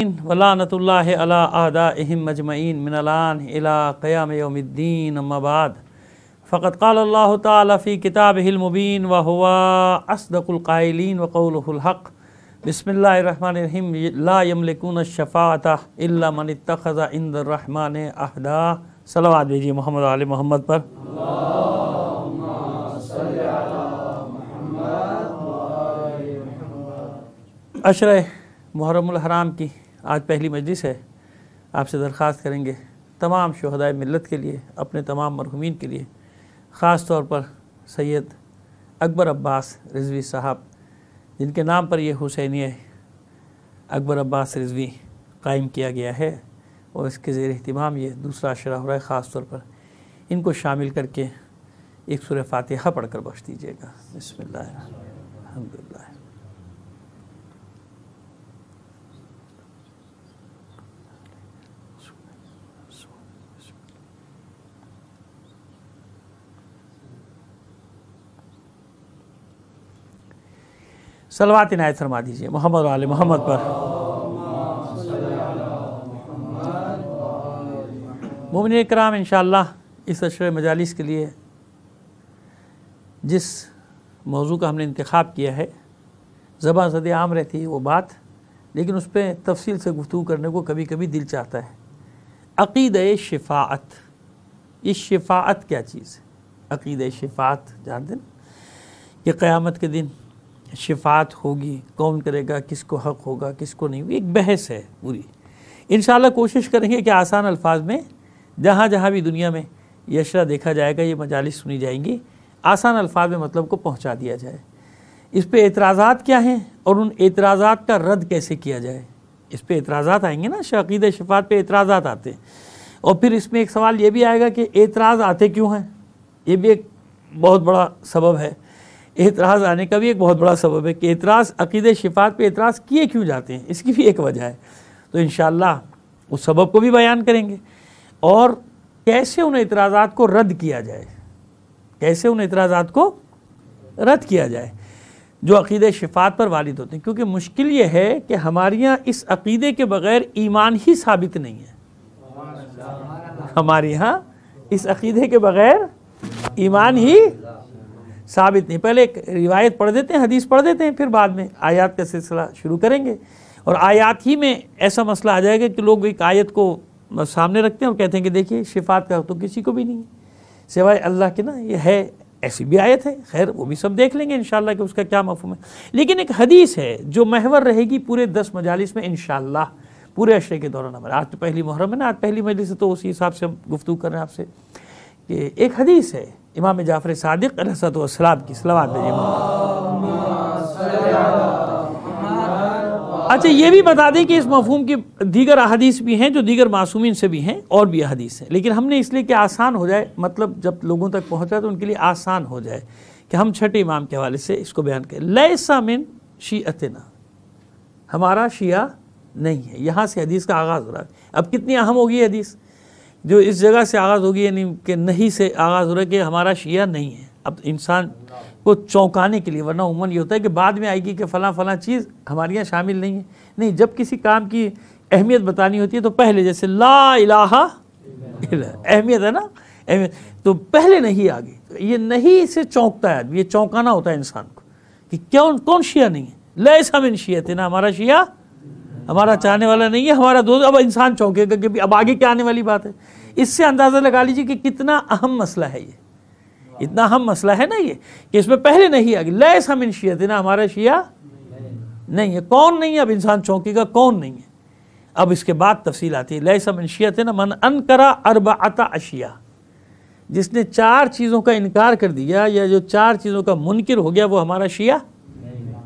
वलानतल्ला अला अहम मजमैन मिनलान अला क़याम यौमद्दीन मबाद फ़कत काल्ला तफ़ी किताब हिलमुबीन व हुआ असदकुल्क़ायलिन वक़लहक़ बसमीम लामलिकून शफ़ात मन तख़ज़ा इंदरहमान अहदा सलावाद भेजिए मोहम्मद आल मोहम्मद पर अशर मुहरम हराम की आज पहली मजलिस है आपसे दरख्वास्त करेंगे तमाम शहदाय मिलत के लिए अपने तमाम मरहुमीन के लिए ख़ास तौर पर सैयद अकबर अब्बास रिजवी साहब जिनके नाम पर यह हुसैनी अकबर अब्बास रिजवी कायम किया गया है और इसके ज़ेर अहतमाम ये दूसरा अशरा हो रहा है ख़ास तौर पर इनको शामिल करके एक सुर पढ़ पढ़कर बख्श दीजिएगा बसमिल्ल अलहमदिल्ला सलवात इनायत फरमा दीजिए मोहम्मद वाले मोहम्मद पर मुमिन कराम इनशा इस अशर मजालिस के लिए जिस मौजू का हमने इंतखब किया है ज़बा सद आम रहती है वो बात लेकिन उस पर तफसील से गुफ्तु करने को कभी कभी दिल चाहता है अक़ीद शिफात ये शिफात क्या चीज़ है अक़ीद शिफात जानते ना कि क़यामत के दिन शिफात होगी कौन करेगा किसको हक होगा किसको नहीं एक बहस है पूरी इन कोशिश करेंगे कि आसान अल्फाज में जहाँ जहाँ भी दुनिया में यशरा देखा जाएगा ये मजालिस सुनी जाएंगी आसान अल्फाज में मतलब को पहुँचा दिया जाए इस पर एतराज़ात क्या हैं और उन एतराज़ात का रद्द कैसे किया जाए इस पर एतराज़ात आएंगे ना शकीद शफात पर एतराज़ात आते हैं और फिर इसमें एक सवाल ये भी आएगा कि एतराज़ आते क्यों हैं ये भी एक बहुत बड़ा सबब है एतराज़ आने का भी एक बहुत बड़ा सबब है कि एतराज़ अकीद शिफात पे एतराज़ किए क्यों जाते हैं इसकी भी एक वजह है तो इन उस सबब को भी बयान करेंगे और कैसे उन एतराज़ात को रद्द किया जाए कैसे उन एतराज़ात को रद्द किया जाए जो अकीद शिफात पर वालिद होते हैं क्योंकि मुश्किल ये है कि हमारे यहाँ इस अकीदे के बग़ैर ईमान ही साबित नहीं है हमारे यहाँ इस अकीदे के बग़ैर ईमान ही साबित नहीं पहले एक रिवायत पढ़ देते हैं हदीस पढ़ देते हैं फिर बाद में आयात का सिलसिला शुरू करेंगे और आयात ही में ऐसा मसला आ जाएगा कि लोग एक आयत को सामने रखते हैं और कहते हैं कि देखिए शिफात का तो किसी को भी नहीं है सिवाय अल्लाह के ना ये है ऐसी भी आयत है खैर वो भी सब देख लेंगे इन कि उसका क्या मफहम है लेकिन एक हदीस है जो महवर रहेगी पूरे दस मजालिस में इन पूरे अशरे के दौरान हमारे आज तो पहली मुहरम है ना आज पहली मजलिस तो उसी हिसाब से हम गुफ्तु कर रहे हैं आपसे कि एक हदीस है इमाम जाफ़र सदक रसतम की सलावाद अच्छा ये भी बता दें कि इस मफहूम की दीगर अहदीस भी हैं जो दीगर मासूमिन से भी हैं और भी अहदीस हैं लेकिन हमने इसलिए कि आसान हो जाए मतलब जब लोगों तक पहुँचा तो उनके लिए आसान हो जाए कि हम छठे इमाम के हवाले से इसको बयान करें सामिन मिन अतना हमारा शिया नहीं है यहाँ से हदीस का आगाज़ हो रहा है अब कितनी अहम होगी हदीस जो इस जगह से आगाज़ होगी यानी कि नहीं से आगाज़ हो रहा है कि हमारा शिया नहीं है अब इंसान को चौंकाने के लिए वरना उमन ये होता है कि बाद में आएगी कि फ़लाँ फ़लाँ चीज़ हमारे यहाँ शामिल नहीं है नहीं जब किसी काम की अहमियत बतानी होती है तो पहले जैसे ला इलाहा अहमियत है ना अहमियत तो पहले नहीं आ गई ये नहीं से चौंकता है ये चौंकाना होता है इंसान को कि क्यों कौन शिया नहीं है लय समिन शिया थे ना हमारा शिया हमारा चाहने वाला नहीं है हमारा दोस्त अब इंसान चौंकेगा कि अब आगे क्या आने वाली बात है इससे अंदाज़ा लगा लीजिए कि कितना अहम मसला है ये इतना अहम मसला है ना ये कि इसमें पहले नहीं आ गई लैस हम इन शिया ना हमारा शिया नहीं है कौन नहीं है अब इंसान चौंकेगा कौन नहीं है अब इसके बाद तफसील आती है लैस हम इन है ना मन अन करा अरबाता अशिया जिसने चार चीज़ों का इनकार कर दिया या जो चार चीज़ों का मुनकर हो गया वो हमारा शिया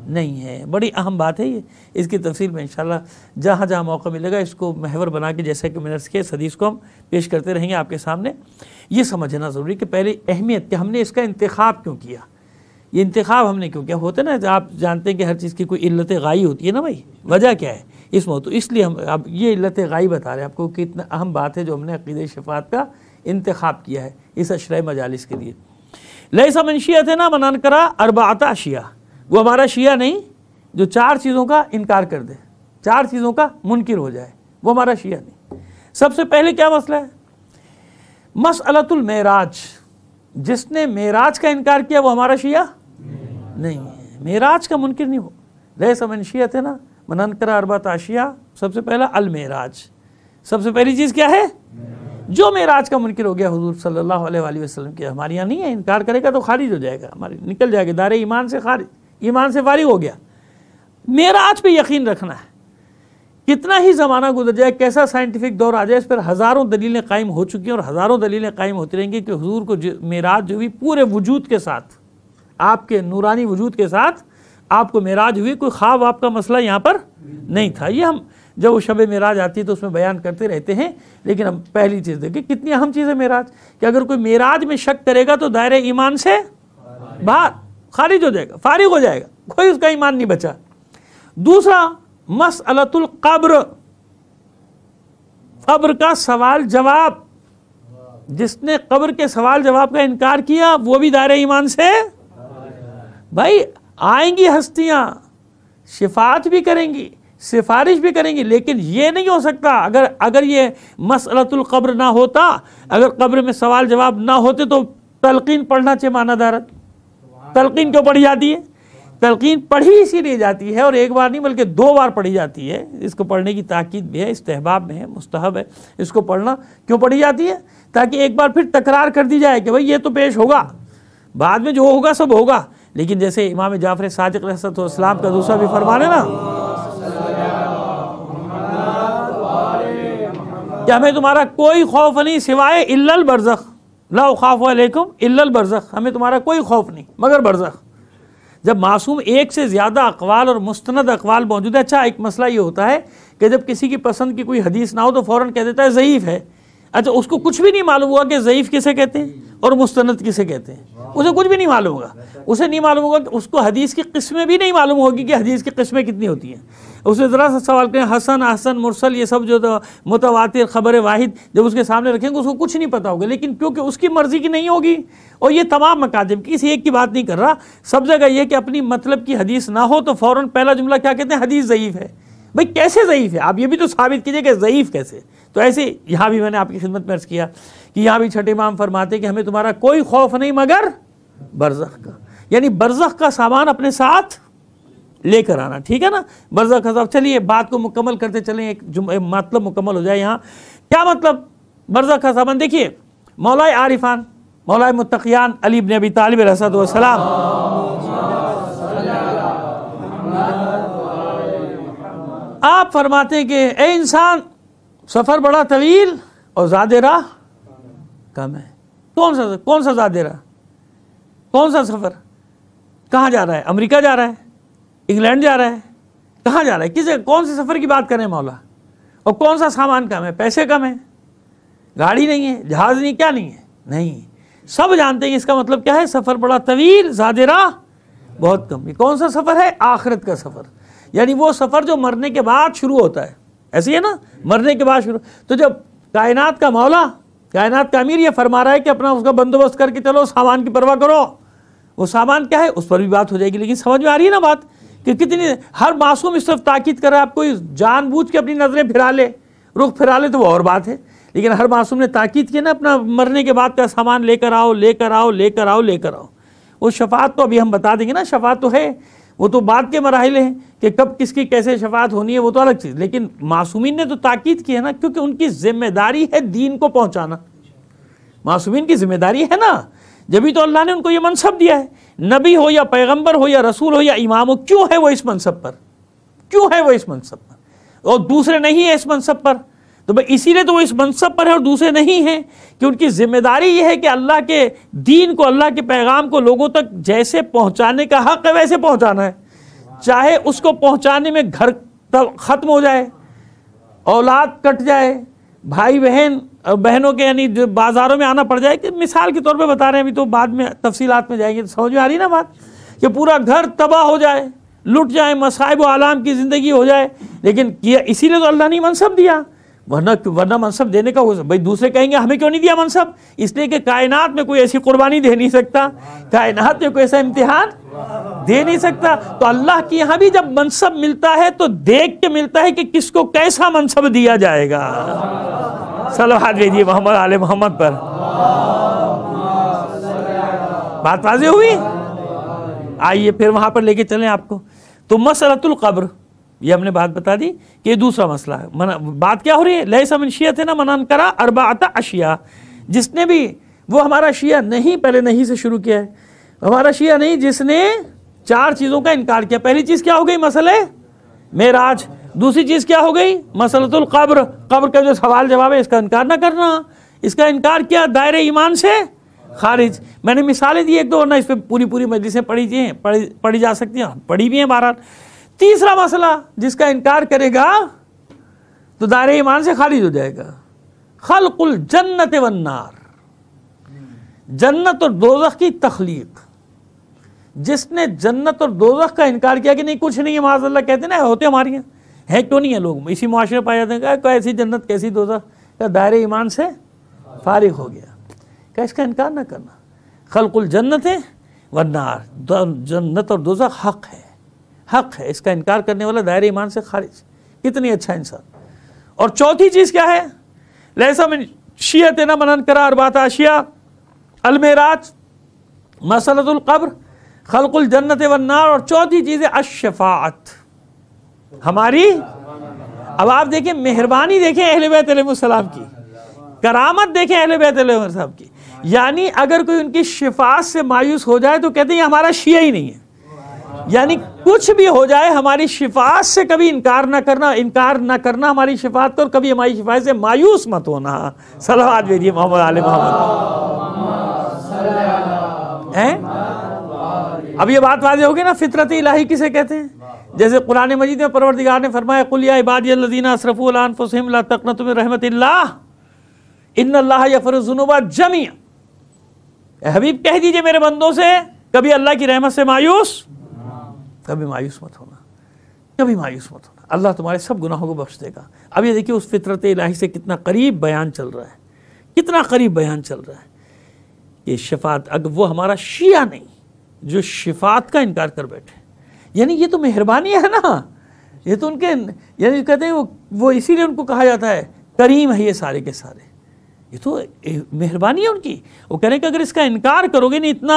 नहीं है बड़ी अहम बात है ये इसकी तफसील में इंशाल्लाह जहाँ जहाँ मौका मिलेगा इसको महवर बना के जैसा कि मैंने के सदीस को हम पेश करते रहेंगे आपके सामने ये समझना ज़रूरी कि पहले अहमियत कि हमने इसका इंतखब क्यों किया ये इंतखब हमने क्यों किया होता है ना आप जानते हैं कि हर चीज़ की कोई इल्लत गाई होती है ना भाई वजह क्या है इसमें तो इसलिए हम अब ये इल्लत गाई बता रहे हैं आपको कि इतना अहम बात है जो हमने अकीद शफात का इंतखब किया है इस अशर मजालस के लिए लय समनशियत है ना मनान करा अरबाता अशिया वो हमारा शिया नहीं जो चार चीज़ों का इनकार कर दे चार चीज़ों का मुनकर हो जाए वो हमारा शिया नहीं सबसे पहले क्या मसला है मसलतुल मेराज जिसने मेराज का इनकार किया वो हमारा शिया नहीं है मेराज का मुनकर नहीं हो रहे समन शिया थे ना मनन अरबा अरबत आशिया सबसे पहला अल मेराज सबसे पहली चीज़ क्या है जो मेराज का मुनकर हो गया हजूर सल्लल्लाहु अलैहि वसल्लम के हमारे यहाँ नहीं है इनकार करेगा तो खारिज हो जाएगा हमारे निकल जाएगा दार ईमान से खारिज ईमान से फारिग हो गया मेरा आज पे यकीन रखना है कितना ही ज़माना गुजर जाए कैसा साइंटिफिक दौर आ जाए इस पर हज़ारों दलीलें कायम हो चुकी हैं और हज़ारों दलीलें कायम होती रहेंगी कि हजूर को मेराज हुई पूरे वजूद के साथ आपके नूरानी वजूद के साथ आपको मेराज हुई कोई ख्वाब आपका मसला यहाँ पर नहीं था ये हम जब वो शब मेराज आती है तो उसमें बयान करते रहते हैं लेकिन हम पहली चीज़ देखें कितनी अहम चीज़ है मेराज कि अगर कोई मेराज में शक करेगा तो दायरे ईमान से बाहर खारिज हो जाएगा फारिग हो जाएगा कोई उसका ईमान नहीं बचा दूसरा मसलतुल कब्र कब्र का सवाल जवाब जिसने कब्र के सवाल जवाब का इनकार किया वो भी दायरे ईमान से भाई आएंगी हस्तियां शिफात भी करेंगी सिफारिश भी करेंगी लेकिन ये नहीं हो सकता अगर अगर ये मसलतुल कब्र ना होता अगर कब्र में सवाल जवाब ना होते तो तलकिन पढ़ना चाहिए माना दारत तलकिन क्यों पढ़ी जाती है तलकिन पढ़ी इसीलिए जाती है और एक बार नहीं बल्कि दो बार पढ़ी जाती है इसको पढ़ने की ताकीद भी है इस्तेहबाब में है मुस्तहब है इसको पढ़ना क्यों पढ़ी जाती है ताकि एक बार फिर तकरार कर दी जाए कि भाई ये तो पेश होगा बाद में जो होगा सब होगा लेकिन जैसे इमाम जाफर सादिक रसतम का दूसरा भी फरमान है ना क्या हमें तुम्हारा कोई खौफ नहीं सिवाय इल्ल बरजख ला वालेकुम अलकुम बरज़ हमें तुम्हारा कोई खौफ नहीं मगर बरज़ जब मासूम एक से ज़्यादा अकवाल और मुस्ंद अकवाल मौजूद है अच्छा एक मसला ये होता है कि जब किसी की पसंद की कोई हदीस ना हो तो फ़ौर कह देता है ज़यीफ़ है अच्छा उसको कुछ भी नहीं मालूम हुआ कि ज़यीफ़ किसे कहते हैं और मुस्तनद किसे कहते हैं उसे कुछ भी नहीं मालूम होगा उसे नहीं मालूम होगा उसको हदीस की किस्में भी नहीं मालूम होगी कि हदीस की किस्में कितनी होती हैं उसे ज़रा सा सवाल करें हसन हसन मुरसल ये सब जो तो मुतवातिर ख़बर वाहिद जब उसके सामने रखेंगे उसको कुछ नहीं पता होगा लेकिन क्योंकि उसकी मर्ज़ी की नहीं होगी और ये तमाम मकादम किसी एक की बात नहीं कर रहा सब जगह यह कि अपनी मतलब की हदीस ना हो तो फ़ौर पहला जुमला क्या कहते हैं हदीस ज़यीफ़ है भाई कैसे ज़यीफ़ है आप ये भी तो साबित कीजिए कि ज़यीफ़ कैसे तो ऐसे यहाँ भी मैंने आपकी खिदमत में अर्ज़ किया कि यहाँ भी छठे माम फरमाते कि हमें तुम्हारा कोई खौफ नहीं मगर बरजख का यानी बरजख का सामान अपने साथ लेकर आना ठीक है ना बरजख का चलिए बात को मुकम्मल करते चलें एक, मतलब मुकम्मल हो जाए यहाँ क्या मतलब बरजख का सामान देखिए मौलाए आरिफान मौलाए मुतकियान अली इबन अबी तालिब रसद आप फरमाते कि ए इंसान सफ़र बड़ा तवील और ज़्यादा राह कम है कौन सा कौन सा ज़्यादा राह कौन सा सफ़र कहाँ जा रहा है अमेरिका जा रहा है इंग्लैंड जा रहा है कहाँ जा रहा है किस कौन से सफ़र की बात करें मौला और कौन सा सामान कम है पैसे कम है गाड़ी नहीं है जहाज़ नहीं क्या नहीं है नहीं सब जानते हैं कि इसका मतलब क्या है सफ़र बड़ा तवील ज़्यादा राह बहुत कम ये कौन सा सफ़र है आखिरत का सफ़र यानी वो सफ़र जो मरने के बाद शुरू होता है ऐसी है ना मरने के बाद शुरू तो जब कायनात का मौला कायनात का अमीर ये फरमा रहा है कि अपना उसका बंदोबस्त करके चलो सामान की परवाह करो वो सामान क्या है उस पर भी बात हो जाएगी लेकिन समझ में आ रही है ना बात कि कितनी हर मासूम इस तरफ ताकीद कर रहा है आपको जानबूझ के अपनी नज़रें फिरा ले रुख फिरा ले तो वो और बात है लेकिन हर मासूम ने ताकीद की ना अपना मरने के बाद का सामान लेकर आओ लेकर आओ लेकर आओ लेकर आओ वो शफात तो अभी हम बता देंगे ना शफात तो है वो तो बाद के मराहल हैं कि कब किसकी कैसे शफात होनी है वो तो अलग चीज़ लेकिन मासूमिन ने तो ताकीद की है ना क्योंकि उनकी जिम्मेदारी है दीन को पहुँचाना मासूमिन की जिम्मेदारी है ना जब तो अल्लाह ने उनको ये मनसब दिया है नबी हो या पैगम्बर हो या रसूल हो या इमाम हो क्यों है वो इस मनसब पर क्यों है वो इस मनसब पर और दूसरे नहीं है इस मनसब पर तो भाई इसीलिए तो वो इस मनसब पर है और दूसरे नहीं हैं कि उनकी जिम्मेदारी ये है कि अल्लाह के दीन को अल्लाह के पैगाम को लोगों तक जैसे पहुँचाने का हक है वैसे पहुँचाना है चाहे उसको पहुंचाने में घर तब ख़त्म हो जाए औलाद कट जाए भाई बहन बहनों के यानी बाज़ारों में आना पड़ जाए कि मिसाल के तौर पे बता रहे हैं अभी तो बाद में तफसीलात में जाएंगे तो समझ में आ रही ना बात कि पूरा घर तबाह हो जाए लुट जाए मसाइब आलाम की ज़िंदगी हो जाए लेकिन किया इसीलिए तो अल्लाह ने मनसब दिया वरना वरना मनसब देने का हो भाई दूसरे कहेंगे हमें क्यों नहीं दिया मनसब इसलिए कि कायनात में कोई ऐसी कुर्बानी दे नहीं सकता कायनात में कोई ऐसा इम्तिहान दे नहीं सकता तो अल्लाह के यहाँ भी जब मनसब मिलता है तो देख के मिलता है कि किसको कैसा मनसब दिया जाएगा सलो हाथ भेजिए मोहम्मद आल मोहम्मद पर बात वाजी हुई आइए फिर वहां पर लेके चले आपको तो मसरतुल कब्र ये हमने बात बता दी कि ये दूसरा मसला है मना बात क्या हो रही है लह समनशियत थे ना मनान करा अरबाता अशिया जिसने भी वो हमारा शिया नहीं पहले नहीं से शुरू किया है हमारा शिया नहीं जिसने चार चीज़ों का इनकार किया पहली चीज़ क्या हो गई मसले मेराज दूसरी चीज़ क्या हो गई मसलतुल्क़ब्र कब्र कब्र का जो सवाल जवाब है इसका इनकार ना करना इसका इनकार किया दायरे ईमान से खारिज मैंने मिसालें दी एक दो वरना इस पर पूरी पूरी मजलिसें पढ़ी थी पढ़ी पढ़ी जा सकती हैं पढ़ी भी हैं बहरहाल तीसरा मसला जिसका इनकार करेगा तो दायरे ईमान से खारिज हो जाएगा खलकुल जन्नत वन्नार जन्नत और दोजख की तख्लीक जिसने जन्नत और दोजख का इनकार किया कि नहीं कुछ नहीं है माजल्ला कहते ना होते हमारे यहाँ है क्यों नहीं है लोग इसी मुआरे में पाए जाते हैं क्या ऐसी जन्नत कैसी दोजख का दायरे ईमान से फारिग हो गया क्या इसका इनकार ना करना खलकुल जन्नत है वन्नार जन्नत और दोजख हक है हक है इसका इनकार करने वाला दायरे ईमान से खारिज इतनी अच्छा इंसान और चौथी चीज़ क्या है लहसा में शिया तेना मनन करा और बात आशिया अलमेराज मसलतुल्कब्र खलकुल जन्नत वन्नार और चौथी चीज़ है अशफात हमारी अब आप देखें मेहरबानी देखें अहल बैतम की करामत देखें अहल बैतम की यानी अगर कोई उनकी शिफात से मायूस हो जाए तो कहते हैं हमारा शिया ही नहीं है यानी कुछ भी हो जाए हमारी शिफात से कभी इनकार ना करना इनकार ना करना हमारी शिफात को और कभी हमारी शिफात से मायूस मत होना सलावाद भेजिए मोहम्मद आल मोहम्मद हैं अब ये बात वाजे होगी ना फितरत इलाही किसे कहते हैं जैसे कुरान मजीद में परवरदिगार ने फरमाया कुलिया इबादीना असरफुल्फसम तकन तुम रहमत इन यफरबा यफरजुनबा जमिया हबीब कह दीजिए मेरे बंदों से कभी अल्लाह की रहमत से मायूस कभी मायूस मत होना कभी मायूस मत होना अल्लाह तुम्हारे सब गुनाहों को बख्श देगा अब ये देखिए उस फितरत इलाही से कितना करीब बयान चल रहा है कितना करीब बयान चल रहा है ये शिफात अगर वो हमारा शिया नहीं जो शिफात का इनकार कर बैठे यानी ये तो मेहरबानी है ना ये तो उनके यानी कहते हैं वो वो इसीलिए उनको कहा जाता है करीम है ये सारे के सारे ये तो मेहरबानी है उनकी वो कह रहे हैं कि अगर इसका इनकार करोगे नहीं इतना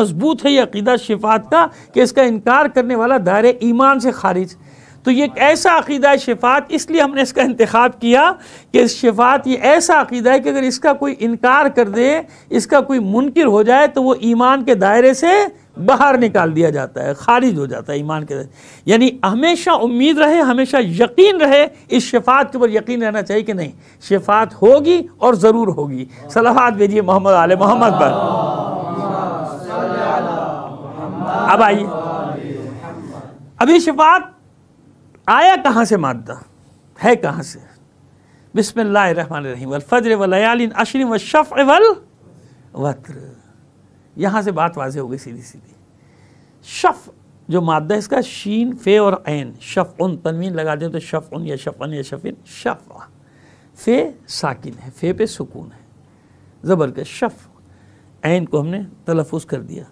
मजबूत है यह अकीदा शिफात का कि इसका इनकार करने वाला दायरे ईमान से खारिज तो ये एक ऐसा अकीदा है शिफात इसलिए हमने इसका इंतखब किया कि शिफात ये ऐसा अकीदा है कि अगर इसका कोई इनकार कर दे इसका कोई मुनकर हो जाए तो वो ईमान के दायरे से बाहर निकाल दिया जाता है खारिज हो जाता है ईमान के दायरे यानी हमेशा उम्मीद रहे हमेशा यकीन रहे इस शिफात के ऊपर यकीन रहना चाहिए कि नहीं शिफात होगी और ज़रूर होगी सलाहत भेजिए मोहम्मद आल मोहम्मद पर अब आइए अभी शिफात आया कहाँ से मादा है कहाँ से बिसमीम वलफ़र वलयालिन अशर व शफ़ वल वत्र यहाँ से बात वाज हो गई सीधी सीधी शफ़ जो मादा इसका शीन फे और ऐन शफ़ उन तनवीन लगा दें तो शफ़ उन या शफ़न या शफ़िन शफ़ फे साकिन है फे पे सुकून है ज़बर के शफ़ ऐन को हमने तलफ़ कर दिया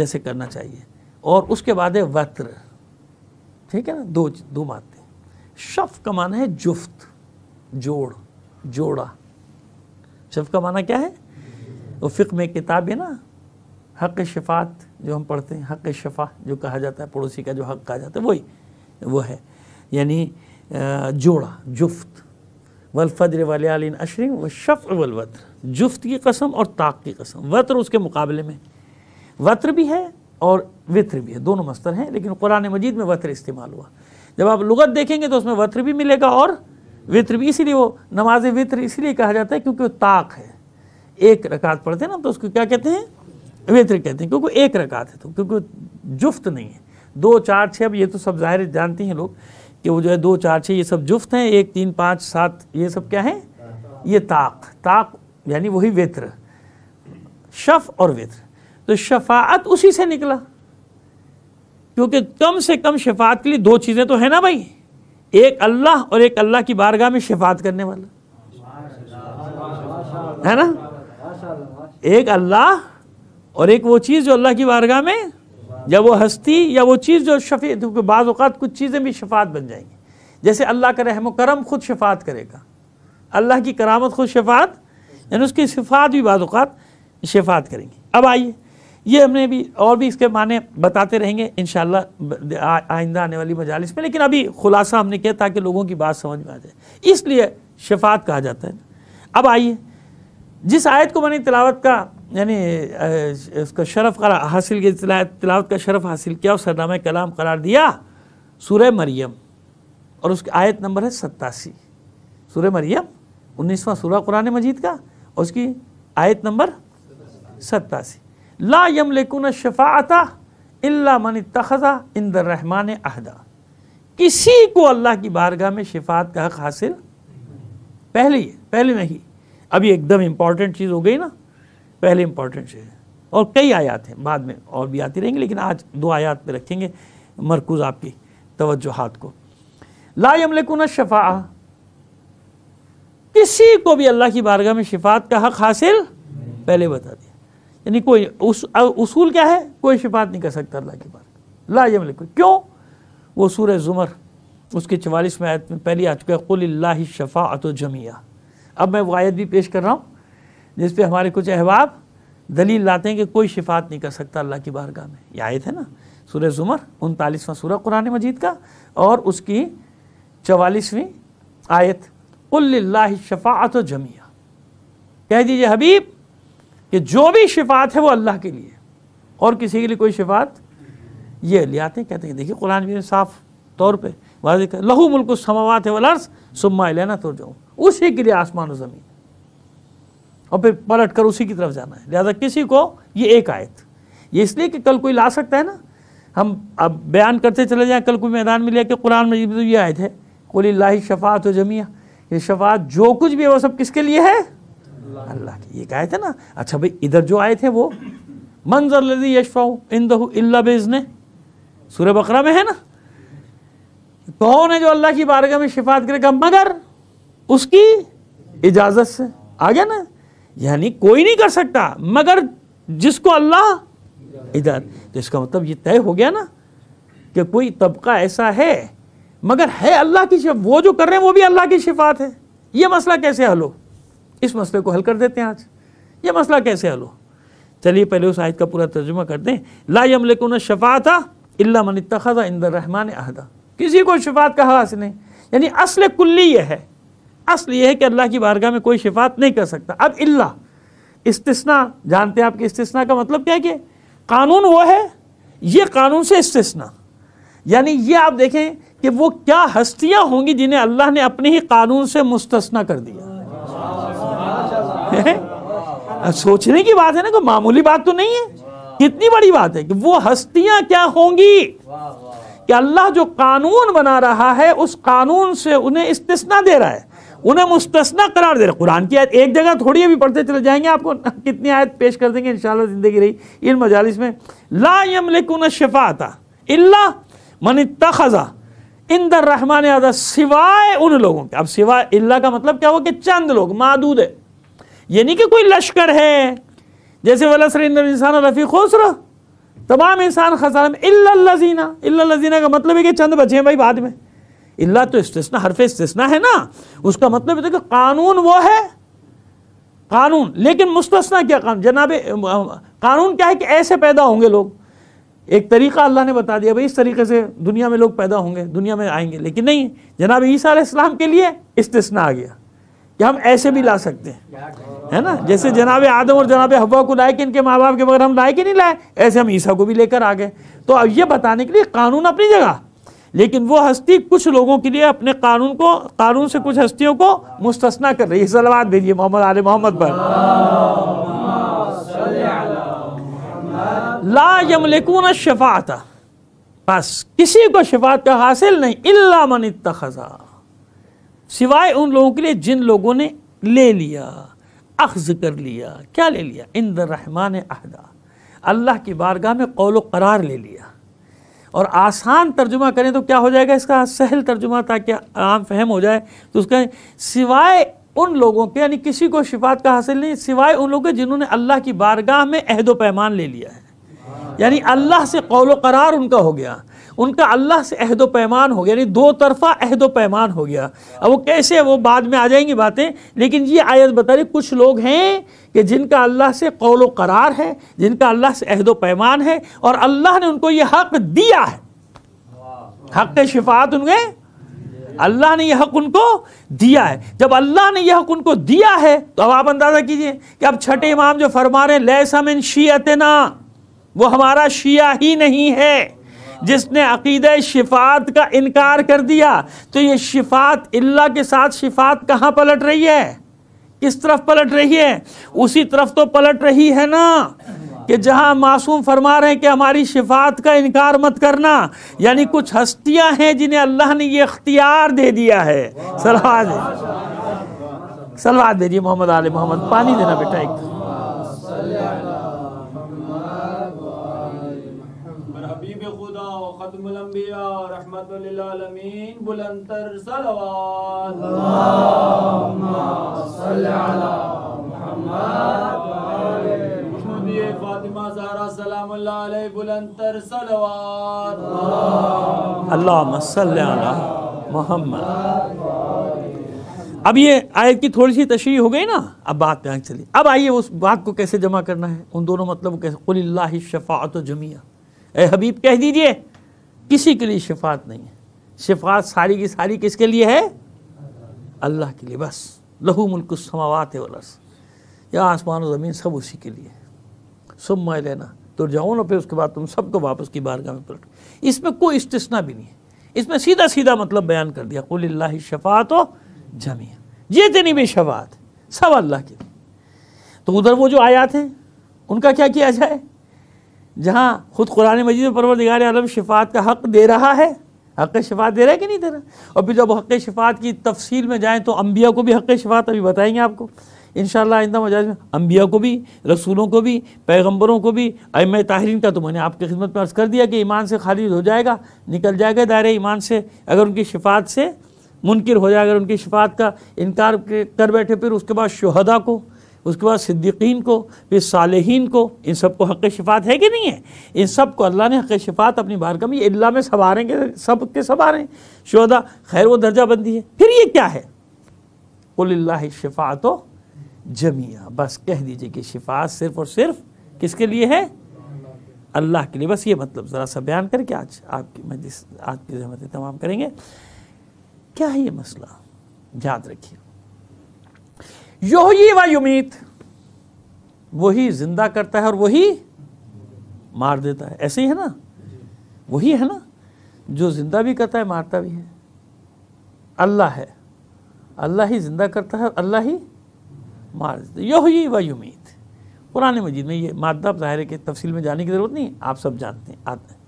जैसे करना चाहिए और उसके बाद है वत्र ठीक है ना दो दो बातें शफ का माना है जुफ्त जोड़ जोड़ा शफ का माना क्या है वो फ़िक में किताब है ना हक शफात जो हम पढ़ते हैं हक शफा जो कहा जाता है पड़ोसी का जो हक कहा जाता है वही वो है यानी जोड़ा जुफ्त वलफ़द्र वालिन अशरिन व शफ़ वलवत्र जुफ्त की कसम और ताक की कसम वत्र उसके मुकाबले में वत्र भी है और वित्र भी है दोनों मस्तर हैं लेकिन कुरान मजीद में वत्र इस्तेमाल हुआ जब आप लुगत देखेंगे तो उसमें वत्र भी मिलेगा और वित्र भी इसीलिए वो नमाज वित्र इसीलिए कहा जाता है क्योंकि वो ताक है एक रकात पढ़ते हैं ना तो उसको क्या कहते हैं वित्र कहते हैं क्योंकि एक रकात है तो क्योंकि जुफ्त नहीं है दो चार छः अब ये तो सब जाहिर जानते हैं लोग कि वो जो है दो चार छः ये सब जुफ्त हैं एक तीन पाँच सात ये सब क्या है ये ताक ताक यानी वही वित्र शफ़ और वित्र तो शफात उसी से निकला क्योंकि कम से कम शफात के लिए दो चीज़ें तो है ना भाई एक अल्लाह और एक अल्लाह की बारगाह में शफात करने वाला है ना एक अल्लाह और एक वो चीज़ जो अल्लाह की बारगाह में या वो हस्ती या वो चीज़ जो शफी क्योंकि बाज़ात कुछ चीज़ें भी शफात बन जाएंगी जैसे अल्लाह का रहम करम खुद शफात करेगा अल्लाह की करामत खुद शफात यानी उसकी सिफात भी बाज़ात शफात करेंगी अब आइए ये हमने भी और भी इसके माने बताते रहेंगे इन आइंदा आने वाली मजालिस में लेकिन अभी खुलासा हमने किया ताकि लोगों की बात समझ में आ जाए इसलिए शफात कहा जाता है अब आइए जिस आयत को मैंने तिलावत का यानी उसका शरफ करा हासिल किया तिलावत का शरफ हासिल किया और सरनामा कलाम करार दिया सूर्य मरियम और उसकी आयत नंबर है सत्तासी सूर्य मरियम उन्नीसवा सूर्य कुरान मजीद का और उसकी आयत नंबर सत्तासी ला यमलिकुन शफाता इल्ला मन तखज़ा इंदर रहमान अहदा किसी को अल्लाह की बारगाह में शिफात का हक हासिल पहले पहले नहीं अभी एकदम इम्पॉर्टेंट चीज़ हो गई ना पहले इम्पॉर्टेंट चीज़ और कई आयात हैं बाद में और भी आती रहेंगी लेकिन आज दो आयात पे रखेंगे मरकूज़ आपकी तवज्जोहात को ला यमलिकुन शफा किसी को भी अल्लाह की बारगाह में शिफात का हक हासिल पहले बता दिया यानी कोई उस उसूल क्या है कोई शिफात नहीं कर सकता अल्लाह के बारे ला यमल क्यों वो सूर ज़ुमर उसके चवालीस में आयत में पहली आ चुका है कुल्ला अतो जमिया अब मैं वो आयत भी पेश कर रहा हूँ जिस पर हमारे कुछ अहबाब दलील लाते हैं कि कोई शिफात नहीं कर सकता अल्लाह की बारगाह में यह आयत है ना सूर ज़ुमर उनतालीसवां सूर कुरान मजीद का और उसकी चवालीसवीं आयत कुल्ला अतो जमिया कह दीजिए हबीब कि जो भी शिफात है वो अल्लाह के लिए और किसी के लिए कोई शिफात ये ले आते हैं कहते हैं देखिए कुरान में साफ तौर पर वार्ड लहू मुल्क समावत है वर्स सुम्मा लेना तो जाऊँ उसी के लिए आसमान और ज़मीन और फिर पलट कर उसी की तरफ जाना है लिहाजा किसी को ये एक आयत ये इसलिए कि कल कोई ला सकता है ना हम अब बयान करते चले जाएँ कल कोई मैदान में लिया कि कुरान में तो ये आयत है लाही शफात व जमिया ये शफात जो कुछ भी है वो सब किसके लिए है अल्लाह की ये कहे थे ना अच्छा भाई इधर जो आए थे वो मंजर लजी यशफाऊ इन बेज ने सूर्य बकरा में है ना कौन है जो अल्लाह की बारगाह में शिफात करेगा मगर उसकी इजाज़त से आ गया ना यानी कोई नहीं कर सकता मगर जिसको अल्लाह इधर तो इसका मतलब ये तय हो गया ना कि कोई तबका ऐसा है मगर है अल्लाह की वो जो कर रहे हैं वो भी अल्लाह की शिफात है ये मसला कैसे हल हो इस मसले को हल कर देते हैं आज ये मसला कैसे हल हो चलिए पहले उस आयत का पूरा तर्जुमा कर दें ला यमलिकुन था इल्ला मन तखा इंदर रहमान अहदा किसी को शफात का से नहीं यानी असल कुल्ली यह है असल यह है कि अल्लाह की बारगाह में कोई शिफात नहीं कर सकता अब इल्ला इस्तना जानते हैं आपके इस्तना का मतलब क्या है कि कानून वो है ये कानून से इस्तना यानी ये आप देखें कि वो क्या हस्तियां होंगी जिन्हें अल्लाह ने अपने ही कानून से मुस्तना कर दिया है सोचने की बात है ना कोई मामूली बात तो नहीं है कितनी बड़ी बात है कि वो हस्तियां क्या होंगी कि अल्लाह जो कानून बना रहा है उस कानून से उन्हें इस्तना दे रहा है उन्हें मुस्तना करार दे रहा है कुरान की आयत एक जगह थोड़ी अभी पढ़ते चले जाएंगे आपको कितनी आयत पेश कर देंगे इन जिंदगी रही इन मजालिस में ला यमलिकुन शफाता इला मन तखजा इंदर रहमान सिवाय उन लोगों के अब सिवाय इल्ला का मतलब क्या हो कि चंद लोग मादूद है ये नहीं कि कोई लश्कर है जैसे वलासान रफ़ी खुसरा तमाम इंसान खसारा इल्लाजीना इल्लाजीना का मतलब है कि चंद बचे हैं भाई बाद में इल्ला तो इसना हरफ इसना है ना उसका मतलब है तो कि कानून वो है कानून लेकिन मुस्तना क्या कानून जनाब कानून क्या है कि ऐसे पैदा होंगे लोग एक तरीका अल्लाह ने बता दिया भाई इस तरीके से दुनिया में लोग पैदा होंगे दुनिया में आएंगे लेकिन नहीं जनाब ईसा इस्लाम के लिए इस्तना आ गया कि हम ऐसे भी ला सकते हैं है ना जैसे जनाब आदम और जनाब हवा को लाए कि इनके माँ बाप के बगैर हम लाए कि नहीं लाए ऐसे हम ईसा को भी लेकर आ गए तो अब ये बताने के लिए कानून अपनी जगह लेकिन वो हस्ती कुछ लोगों के लिए अपने कानून को कानून से कुछ हस्तियों को मुस्तना कर रही है सलवाद भेजिए मोहम्मद आल मोहम्मद पर ला यमलिकून शफात बस किसी को शफात का हासिल नहीं इल्ला मन तखजा सिवाय उन लोगों के लिए जिन लोगों ने ले लिया अख्ज़ कर लिया क्या ले लिया इंद रहमान अहदा अल्लाह की बारगाह में कौल करार ले लिया और आसान तर्जुमा करें तो क्या हो जाएगा इसका सहल तर्जुमा ताकि आम फहम हो जाए तो उसका सिवाय उन लोगों के यानी किसी को शिफात का हासिल नहीं सिवाय उन लोगों के जिन्होंने अल्लाह की बारगाह में अहद पैमान ले लिया है यानी अल्लाह से कौल करार उनका हो गया उनका अल्लाह से अहद पैमान हो गया यानी दो तरफा अहद पैमान हो गया अब वो कैसे वो बाद में आ जाएंगी बातें लेकिन ये आयत बता रही कुछ लोग हैं कि जिनका अल्लाह से कौल करार है जिनका अल्लाह से अहद पैमान है और अल्लाह ने उनको ये हक दिया है हक शिफात उनके अल्लाह ने यह हक उनको दिया है जब अल्लाह ने यह हक उनको दिया है तो अब आप अंदाज़ा कीजिए कि अब छठे इमाम जो फरमा रहे लैसम इन शीतना वो हमारा शिया ही नहीं है जिसने अकीद शिफात का इनकार कर दिया तो ये शिफात अल्लाह के साथ शिफात कहाँ पलट रही है किस तरफ पलट रही है उसी तरफ तो पलट रही है ना कि जहां मासूम फरमा रहे हैं कि हमारी शिफात का इनकार मत करना यानी कुछ हस्तियां हैं जिन्हें अल्लाह ने ये इख्तियार दे दिया है सलवाद दे दीजिए मोहम्मद आल मोहम्मद पानी देना बेटा एक अब ये आयत की थोड़ी सी तशरी हो गई ना अब बात पे आगे चली अब आइए उस बात को कैसे जमा करना है उन दोनों मतलब कैसे कुल्ला शफात जमिया ए हबीब कह दीजिए किसी के लिए शिफात नहीं है शिफात सारी की सारी किसके लिए है अल्लाह के लिए बस लहू मुल्क समावत वलस या आसमान और ज़मीन सब उसी के लिए सुब मैं लेना तो जाओ ना फिर उसके बाद तुम सबको वापस की बारगाह में पलट इसमें कोई इस्तना भी नहीं है इसमें सीधा सीधा मतलब बयान कर दिया कुल्ला शफात हो जमी जितनी भी शफात सब अल्लाह के लिए तो उधर वो जो आयात हैं उनका क्या किया जाए जहाँ ख़ुद कुरान मजीद में दिगार आलम शिफात का हक़ दे रहा है हक़ शिफात दे रहा है कि नहीं दे रहा और फिर जब हक़ शिफात की तफसील में जाएँ तो अम्बिया को भी हक़ शिफात अभी बताएंगे आपको इन शंदा मजाज में अम्बिया को भी रसूलों को भी पैगम्बरों को भी अम ताहरीन का तो मैंने आपकी खिदमत में अर्ज़ कर दिया कि ईमान से खारिज हो जाएगा निकल जाएगा दायरे ईमान से अगर उनकी शिफात से मुनकर हो जाए अगर उनकी शिफात का इनकार कर बैठे फिर उसके बाद शहदा को उसके बाद सिद्दीकीन को फिर सालहीन को इन सब को हक़ शिफात है कि नहीं है इन सब को अल्लाह ने हक़ शिफात अपनी बार कमी अल्लाह में सब सब के सब शोदा खैर वो दर्जा बंदी है फिर ये क्या है कुल्ला शफात तो जमिया बस कह दीजिए कि शफात सिर्फ और सिर्फ किसके लिए है अल्लाह के लिए बस ये मतलब ज़रा सा बयान करके आज आपकी मजलिस आज की जहमतें तमाम करेंगे क्या है ये मसला याद रखिए योही व युमीत वही जिंदा करता है और वही मार देता है ऐसे ही है ना वही है ना जो जिंदा भी करता है मारता भी है अल्लाह है अल्लाह ही जिंदा करता है अल्लाह ही मार देता है योही व युमीत पुराने मजीद में ये मादा ज़ाहिर के तफसील में जाने की ज़रूरत नहीं आप सब जानते हैं आते हैं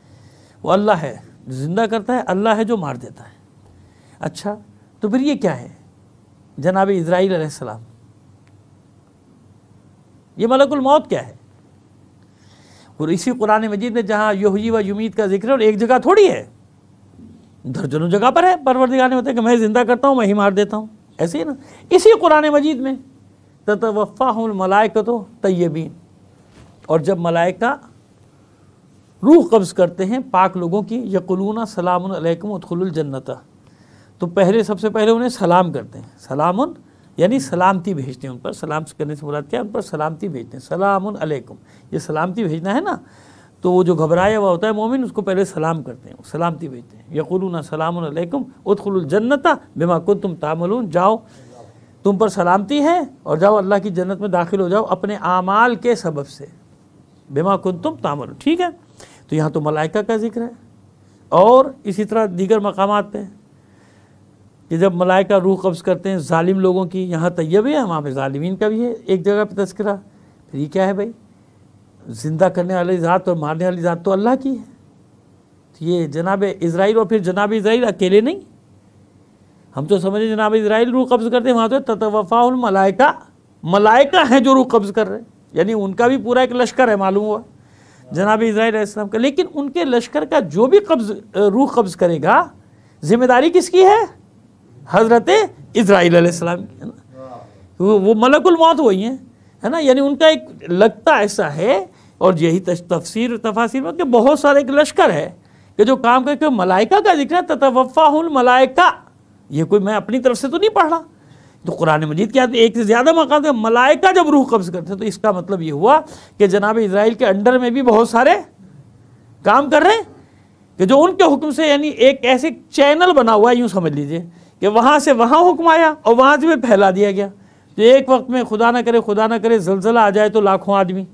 वो अल्लाह है जो ज़िंदा करता है अल्लाह है जो मार देता है अच्छा तो फिर ये क्या है जनाब इसराइल सलाम ये मलकुल मौत क्या है और इसी कुरान मजीद में जहाँ योही व युमीद का जिक्र है और एक जगह थोड़ी है दर्जनों जगह पर है परवरदिगार ने बताया कि मैं ज़िंदा करता हूँ मैं ही मार देता हूँ ऐसे ही ना इसी कुरान मजीद में हूँ मलायक तो तयबीन और जब मलायका रूह कब्ज़ करते हैं पाक लोगों की यकुलूना सलाम अलैकुम तो पहले सबसे पहले उन्हें सलाम करते हैं सलाम यानी सलामती भेजते हैं उन पर सलाम करने से मुराद क्या उन पर सलामती भेजते हैं सलाम अलैकुम ये सलामती भेजना है ना तो वो जो घबराया हुआ होता है मोमिन उसको पहले सलाम करते हैं सलामती भेजते हैं यकुलूना ना सलामकुम उदखुलजन्नता बिमा कुल तुम तामल जाओ तुम पर सलामती है और जाओ अल्लाह की जन्नत में दाखिल हो जाओ अपने आमाल के सबब से बिमा कुल तुम तामल ठीक है तो यहाँ तो मलाइका का जिक्र है और इसी तरह दीगर मकाम पर कि जब मलाइका रूह कब्ज़ करते हैं ालिम लोगों की यहाँ तैयब है वहाँ पर ालमीन का भी है एक जगह पर तस्करा फिर ये क्या है भाई ज़िंदा करने वाली ज़ात और मारने वाली ज़ात तो अल्लाह की है तो ये जनाब इसराइल और फिर जनाब इसराइल अकेले नहीं हम तो समझे जनाब इसराइल रूह कब्ज़ करते हैं वहाँ तो ततवफ़ाउल मलाइका मलाइका हैं जो रूह कब्ज़ कर रहे हैं यानी उनका भी पूरा एक लश्कर है मालूम हुआ जनाब इसराइल का लेकिन उनके लश्कर का जो भी कब्ज़ रूह कब्ज़ करेगा जिम्मेदारी किसकी है हज़रत इसराइल सलाम की है ना हाँ। वो, वो मलकुल मौत हुई हैं है ना यानी उनका एक लगता ऐसा है और यही तफसर तफासिर में कि बहुत सारे एक लश्कर है कि जो काम करके मलाइका का जिक्र है ततवफ़ाहुल मलाइका ये कोई मैं अपनी तरफ से तो नहीं पढ़ रहा तो कुरान मजीद क्या एक से ज़्यादा मकाम है मलाइका जब रूह कब्ज़ करते हैं तो इसका मतलब ये हुआ कि जनाब इसराइल के अंडर में भी बहुत सारे काम कर रहे हैं कि जो उनके हुक्म से यानी एक ऐसे चैनल बना हुआ है यूँ समझ लीजिए कि वहाँ से वहाँ हुक्म आया और वहाँ से फैला दिया गया तो एक वक्त में खुदा ना करे खुदा ना करे जलजला आ जाए तो लाखों आदमी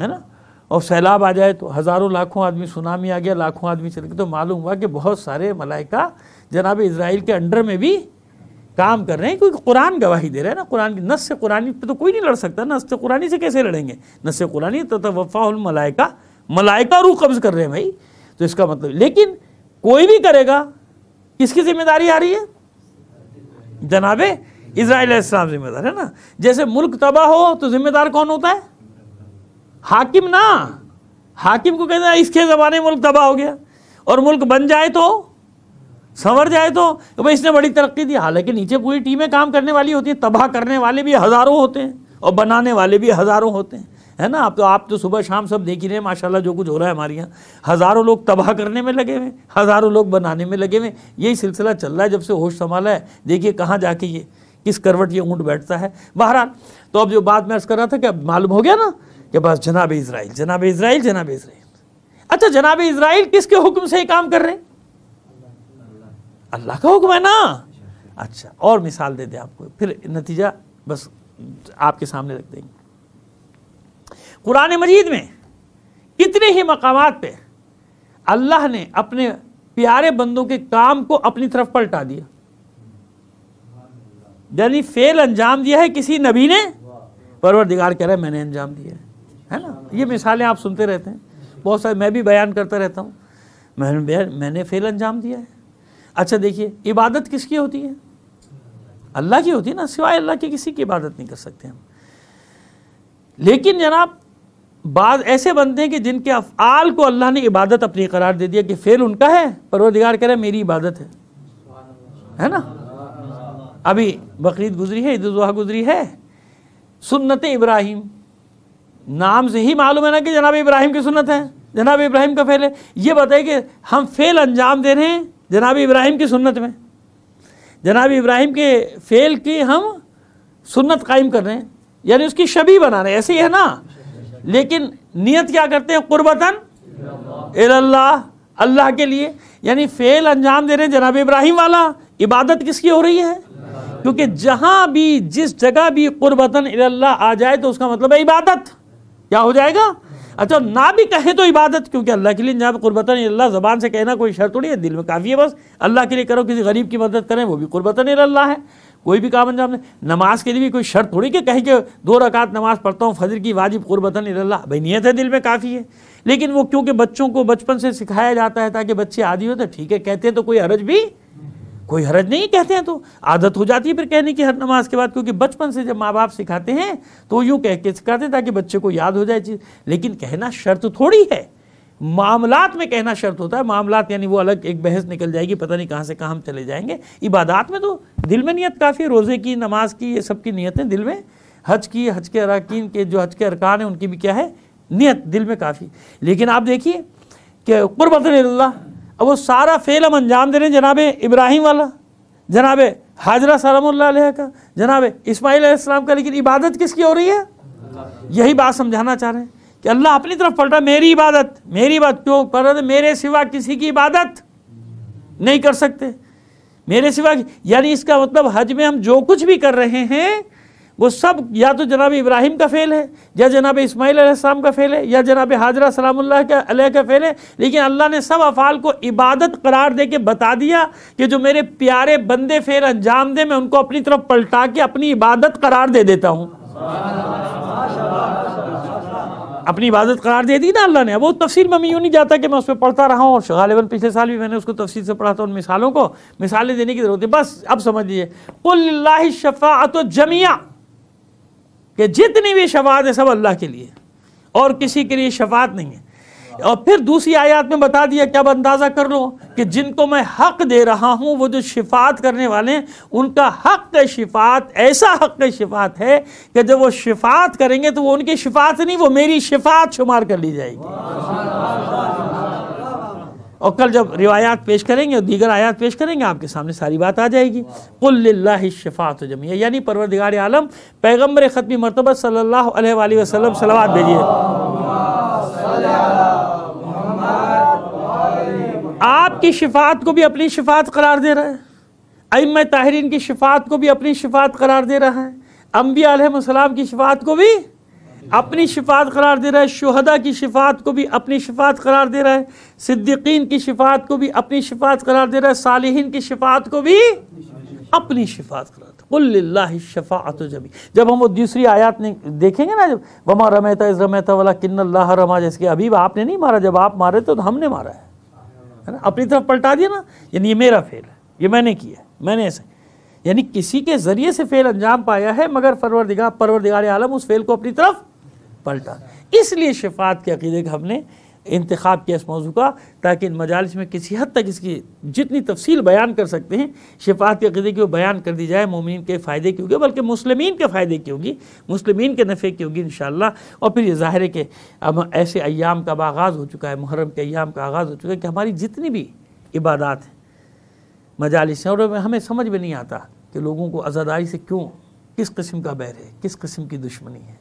है ना और सैलाब आ जाए तो हज़ारों लाखों आदमी सुनामी आ गया लाखों आदमी चल गए तो मालूम हुआ कि बहुत सारे मलाइका जनाब इसराइल के अंडर में भी काम कर रहे हैं क्योंकि कुरान गवाही दे रहे हैं ना कुरान की नस कुरानी पे तो कोई नहीं लड़ सकता नस से कुरानी से कैसे लड़ेंगे नस कुरानी तो तवफ़ाउल तो मलाइका मलाइका रूह कब्ज़ कर रहे हैं भाई तो इसका मतलब लेकिन कोई भी करेगा किसकी जिम्मेदारी आ रही है जनाब इसराइल जिम्मेदार है ना जैसे मुल्क तबाह हो तो जिम्मेदार कौन होता है हाकिम ना हाकिम को कहते हैं इसके ज़माने मुल्क तबाह हो गया और मुल्क बन जाए तो संवर जाए तो भाई इसने बड़ी तरक्की दी हालांकि नीचे पूरी टीमें काम करने वाली होती हैं तबाह करने वाले भी हज़ारों होते हैं और बनाने वाले भी हज़ारों होते हैं है ना आप तो आप तो सुबह शाम सब देख ही रहे हैं माशाल्लाह जो कुछ हो रहा है हमारे यहाँ हज़ारों लोग तबाह करने में लगे हुए हज़ारों लोग बनाने में लगे हुए यही सिलसिला चल रहा है जब से होश संभाला है देखिए कहाँ जाके ये किस करवट ये ऊँट बैठता है बहरहाल तो अब जो बात मैं अर्ज़ कर रहा था कि अब मालूम हो गया ना कि बस जनाब इसराइल जनाब इसराइल जनाब इसराइल अच्छा जनाब इसराइल किसके हुक्म से काम कर रहे हैं अल्लाह का हुक्म है ना अच्छा और मिसाल दे दें आपको फिर नतीजा बस आपके सामने रख देंगे कुरान मजीद में इतने ही मकाम पे अल्लाह ने अपने प्यारे बंदों के काम को अपनी तरफ पलटा दिया यानी फेल अंजाम दिया है किसी नबी ने दिगार कह रहे हैं मैंने अंजाम दिया है है ना ये मिसालें आप सुनते रहते हैं बहुत सारे मैं भी बयान करता रहता हूँ मैंने मैंने फेल अंजाम दिया है अच्छा देखिए इबादत किसकी होती है अल्लाह की होती है ना सिवाय अल्लाह की किसी की इबादत नहीं कर सकते हम लेकिन जनाब बाद ऐसे बनते हैं कि जिनके अफ़ाल को अल्लाह ने इबादत अपनी करार दे दिया कि फ़ेल उनका है परवरदिगार कह रहे मेरी इबादत है है ना अभी बकरीद गुजरी है ईदुजहा गुजरी है सुन्नत इब्राहिम नाम से ही मालूम है ना कि जनाब इब्राहिम की सुन्नत है जनाब इब्राहिम का फेल है ये बताए कि हम फेल अंजाम दे रहे हैं जनाब इब्राहिम की सुन्नत में जनाब इब्राहिम के फेल की हम सुन्नत कायम कर रहे हैं यानी उसकी शबी बना रहे हैं ऐसे ही है ना लेकिन नियत क्या करते हैं कुर्बतन अल्लाह अल्लाह के लिए यानी फेल अंजाम दे रहे हैं जनाब इब्राहिम वाला इबादत किसकी हो रही है क्योंकि जहां भी जिस जगह भी कुर्बतन अल्लाह आ जाए तो उसका मतलब है इबादत क्या हो जाएगा अच्छा ना भी कहें तो इबादत क्योंकि अल्लाह के लिए जनाब कुर्बतन अल्लाह ज़बान से कहना कोई शर्त नहीं है दिल में काफ़ी है बस अल्लाह के लिए करो किसी गरीब की मदद करें वो भी कुर्बतन अल्लाह है कोई भी काम अंजाम नहीं नमाज के लिए भी कोई शर्त थोड़ी कि कहीं के दो रकात नमाज पढ़ता हूँ फजर की वाजिब कुर्बतन इल्ला भाई नियत है दिल में काफ़ी है लेकिन वो क्योंकि बच्चों को बचपन से सिखाया जाता है ताकि बच्चे आदि होते ठीक है कहते हैं तो कोई हरज भी कोई हरज नहीं कहते हैं तो आदत हो जाती है फिर कहने की हर नमाज के बाद क्योंकि बचपन से जब माँ बाप सिखाते हैं तो यूँ कह के सिखाते हैं ताकि बच्चे को याद हो जाए चीज़ लेकिन कहना शर्त थोड़ी है मामलात में कहना शर्त होता है मामलात यानी वो अलग एक बहस निकल जाएगी पता नहीं कहाँ से कहाँ हम चले जाएंगे इबादात में तो दिल में नीयत काफ़ी है रोज़े की नमाज की ये सब की नियतें दिल में हज की हज के अरकान के जो हज के अरकान हैं उनकी भी क्या है नीयत दिल में काफ़ी लेकिन आप देखिए कि कुर्बत अब वो सारा फेल हम अंजाम दे रहे हैं जनाब इब्राहिम वाला जनाब हाजरा सलाम का जनाब इस्माईल का लेकिन इबादत किसकी हो रही है यही बात समझाना चाह रहे हैं कि अल्लाह अपनी तरफ पलटा मेरी इबादत मेरी इबादत क्यों पढ़ रहा था मेरे सिवा किसी की इबादत नहीं कर सकते मेरे सिवा यानी इसका मतलब हज में हम जो कुछ भी कर रहे हैं वो सब या तो जनाब इब्राहिम का फ़ेल है या जनाब इस्माईल आसमाम का फ़ेल है या जनाब हाजरा सलामुल्लाह का अलह का फ़ेल है लेकिन अल्लाह ने सब अफ़ाल को इबादत करार दे के बता दिया कि जो मेरे प्यारे बंदे फ़ेल अंजाम दे मैं उनको अपनी तरफ पलटा के अपनी इबादत करार दे देता हूँ अपनी इबादत करार दे दी ना अल्लाह ने वो तफसील में मैं यूँ नहीं जाता कि मैं उस पर पढ़ता रहा हूँ और गालिबा पिछले साल भी मैंने उसको तफसील से पढ़ा था उन मिसालों को मिसालें देने की ज़रूरत है बस अब समझ लीजिए शफात जमिया के जितनी भी शफात है सब अल्लाह के लिए और किसी के लिए शफात नहीं है और फिर दूसरी आयात में बता दिया क्या अंदाज़ा कर लो कि जिनको मैं हक दे रहा हूँ वो जो शिफात करने वाले हैं उनका हक शिफात ऐसा हक शिफात है कि जब वो शिफात करेंगे तो वो उनकी शिफात नहीं वो मेरी शिफात शुमार कर ली जाएगी और कल जब रिवायात पेश करेंगे और दीगर आयात पेश करेंगे आपके सामने सारी बात आ जाएगी कुल्ला शफात जमिया यानी परवरदिगार आलम पैगम्बर खतमी मरतबा सल्ला वसलम सलवा भेजिए आपकी शिफात को भी अपनी शिफात करार दे रहा है अम ताहरीन की शिफात को भी अपनी शिफात करार दे रहा है अम्बिया की शिफात को भी अपनी शिफात करार दे रहा है शहदा की शिफात को भी अपनी शिफात करार दे रहा है सिद्दीकीन की शिफात को भी अपनी शिफात करार दे रहा है सालिहीन की शिफात को भी अपनी शिफात करार कुल्ला शफ़ात जमी जब हम वो दूसरी आयात ने देखेंगे ना जब वमा रमेता इस रमेता वाला किन्न रमा जैसे अभी आपने नहीं मारा जब आप मारे तो हमने मारा है है ना अपनी तरफ पलटा दिया ना यानी ये मेरा फेल है ये मैंने किया मैंने ऐसे यानी किसी के ज़रिए से फेल अंजाम पाया है मगर परवर दिगा परवर दिगार आलम उस फेल को अपनी तरफ पलटा इसलिए शिफात के अकीदे के हमने इंतखब किया इस मौजू का ताकि इन मजालस में किसी हद तक इसकी जितनी तफसील बयान कर सकते हैं शिफात के अकीदे की वो बयान कर दी जाए मोमिन के फ़ायदे की होगी बल्कि मुस्लिम के फ़ायदे की होगी मुस्लिम के नफ़े की होगी इन शाला और फिर ये ज़ाहिर है कि अब ऐसे अयाम का आगाज़ हो चुका है मुहरम के अयाम का आगाज़ हो चुका है कि हमारी जितनी भी इबादत हैं मजालस हैं और हमें समझ में नहीं आता कि लोगों को आज़ादारी से क्यों किस किस्म का बैर है किस किस्म की दुश्मनी है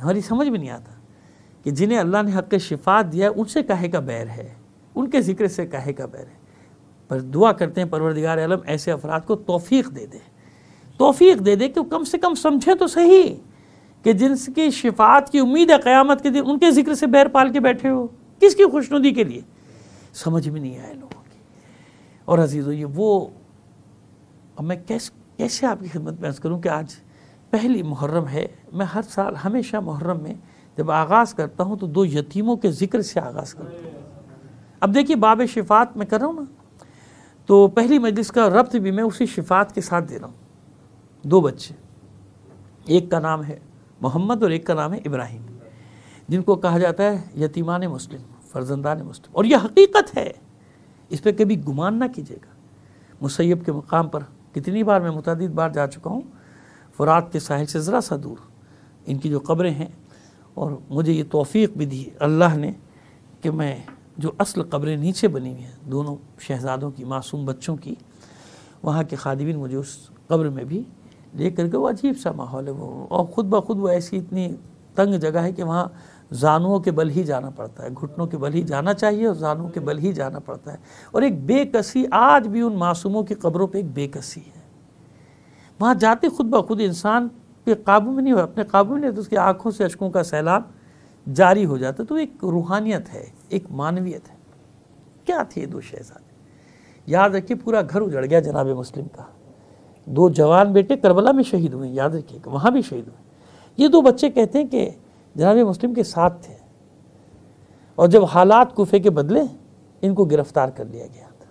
हमारी समझ में नहीं आता कि जिन्हें अल्लाह ने हक़ शिफा दिया उनसे कहे का बैर है उनके ज़िक्र से कहे का बैर है पर दुआ करते हैं परवरदिगार आलम ऐसे अफराद को तोफ़ी दे दे तोफ़ी दे दे कि कम से कम समझे तो सही कि जिनकी शिफात की उम्मीद है क़्यामत के दिन उनके ज़िक्र से बैर पाल के बैठे हो किसकी खुशनुदी के लिए समझ में नहीं आया लोगों की और अजीज़ ये वो अब मैं कैस कैसे आपकी खिदमत में अर्ज़ करूँ कि आज पहली मुहर्रम है मैं हर साल हमेशा मुहर्रम में जब आगाज़ करता हूँ तो दो यतीमों के ज़िक्र से आगाज़ करता हूँ अब देखिए बाब शिफात में कर रहा हूँ ना तो पहली मजलिस का रब्त भी मैं उसी शिफात के साथ दे रहा हूँ दो बच्चे एक का नाम है मोहम्मद और एक का नाम है इब्राहिम जिनको कहा जाता है यतीमान मुस्लिम फर्जंदान मुस्लिम और यह हकीकत है इस पर कभी गुमान ना कीजिएगा मुसैब के मुकाम पर कितनी बार मैं मुतद बार जा चुका हूँ फ़रात के साहिल से ज़रा सा दूर इनकी जो कब्रें हैं और मुझे ये तोफ़ी भी दी अल्लाह ने कि मैं जो असल कब्रें नीचे बनी हुई हैं दोनों शहजादों की मासूम बच्चों की वहाँ के खादिबिन मुझे उस कब्र में भी ले करके वो अजीब सा माहौल है वो और ख़ुद ब खुद वो ऐसी इतनी तंग जगह है कि वहाँ जानुओं के बल ही जाना पड़ता है घुटनों के बल ही जाना चाहिए और जानुओं के बल ही जाना पड़ता है और एक बेकसी आज भी उन मासूमों की कब्रों पर एक बेकसी है वहाँ जाते खुद ब खुद इंसान ये काबू में नहीं हुआ अपने काबू में नहीं तो उसकी आंखों से अशकों का सैलाब जारी हो जाता तो एक रूहानियत है एक मानवीयत है क्या थे ये दो शहजादे याद रखिए पूरा घर उजड़ गया जनाब मुस्लिम का दो जवान बेटे करबला में शहीद हुए याद रखिए वहाँ भी शहीद हुए ये दो बच्चे कहते हैं कि जनाब मुस्लिम के साथ थे और जब हालात कुफे के बदले इनको गिरफ्तार कर लिया गया था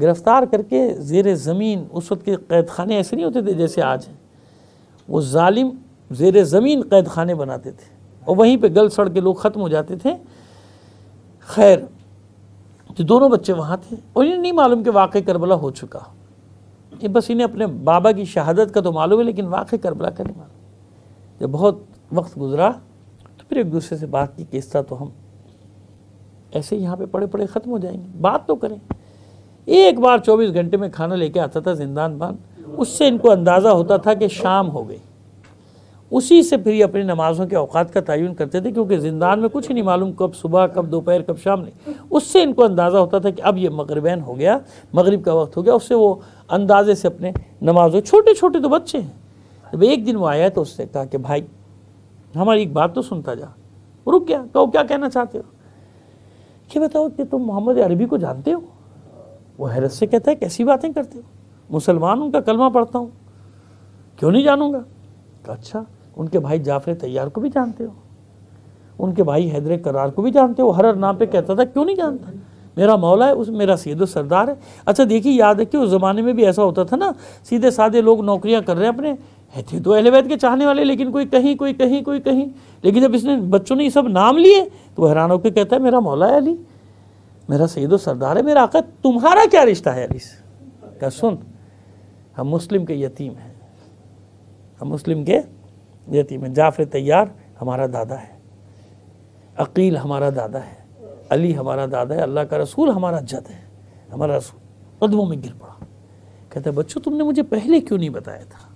गिरफ्तार करके जेर ज़मीन उस वक्त के कैद खाने ऐसे नहीं होते थे जैसे आज हैं वो ालिम जेर ज़मीन कैद खाने बनाते थे और वहीं पर गल सड़ के लोग ख़त्म हो जाते थे खैर तो दोनों बच्चे वहाँ थे और इन्हें नहीं मालूम कि वाक़ करबला हो चुका ये बस इन्हें अपने बाबा की शहादत का तो मालूम है लेकिन वाक़ करबला का नहीं मालूम जब बहुत वक्त गुजरा तो फिर एक दूसरे से बात की किस्सा तो हम ऐसे यहाँ पे पड़े पड़े ख़त्म हो जाएंगे बात तो करें एक बार 24 घंटे में खाना लेके आता था जिंदान बान उससे इनको अंदाज़ा होता था कि शाम हो गई उसी से फिर ये अपनी नमाज़ों के अवकात का तयन करते थे क्योंकि ज़िंदान में कुछ नहीं मालूम कब सुबह कब दोपहर कब शाम नहीं उससे इनको अंदाज़ा होता था कि अब ये मगरबैन हो गया मगरब का वक्त हो गया उससे वो अंदाजे से अपने नमाजों छोटे छोटे तो बच्चे हैं जब एक दिन वो आया तो उसने कहा कि भाई हमारी एक बात तो सुनता जा रुक गया कहो क्या कहना चाहते हो कि बताओ कि तुम मोहम्मद अरबी को जानते हो वो हैरत से कहता है कैसी बातें करते हो मुसलमान उनका कलमा पढ़ता हूँ क्यों नहीं जानूंगा तो अच्छा उनके भाई जाफर तैयार को भी जानते हो उनके भाई हैदर करार को भी जानते हो हर हर नाम पे कहता था क्यों नहीं जानता मेरा मौला है उस मेरा सीधो सरदार है अच्छा देखिए याद है कि उस ज़माने में भी ऐसा होता था ना सीधे साधे लोग नौकरियां कर रहे हैं अपने है थे तो अहलवैद के चाहने वाले लेकिन कोई कहीं कोई कहीं कोई कहीं लेकिन जब इसने बच्चों ने ये सब नाम लिए तो हैरान होकर कहता है मेरा मौला है अली मेरा सैद सरदार है मेरा आका तुम्हारा क्या रिश्ता है अली से क्या सुन हम मुस्लिम के यतीम हैं हम मुस्लिम के यतीम हैं जाफर तैयार हमारा दादा है अकील हमारा दादा है अली हमारा दादा है अल्लाह का रसूल हमारा जद है हमारा रसूल कदमों में गिर पड़ा हैं बच्चों तुमने मुझे पहले क्यों नहीं बताया था